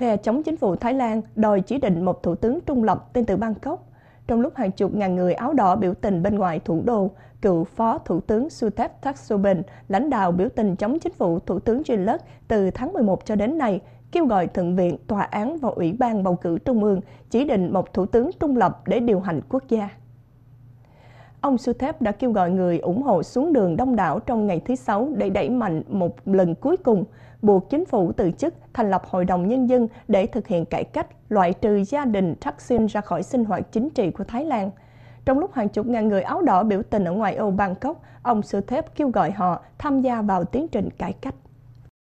phe chống chính phủ Thái Lan đòi chỉ định một thủ tướng trung lập tên từ Bangkok. Trong lúc hàng chục ngàn người áo đỏ biểu tình bên ngoài thủ đô, cựu phó thủ tướng Sutep Thaksoben lãnh đạo biểu tình chống chính phủ thủ tướng Jinlak từ tháng 11 cho đến nay, kêu gọi thượng viện, tòa án và ủy ban bầu cử trung ương chỉ định một thủ tướng trung lập để điều hành quốc gia ông Sutep đã kêu gọi người ủng hộ xuống đường đông đảo trong ngày thứ Sáu để đẩy mạnh một lần cuối cùng buộc chính phủ từ chức thành lập Hội đồng Nhân dân để thực hiện cải cách, loại trừ gia đình Thaksin ra khỏi sinh hoạt chính trị của Thái Lan. Trong lúc hàng chục ngàn người áo đỏ biểu tình ở ngoài ô Bangkok, ông Sutep kêu gọi họ tham gia vào tiến trình cải cách.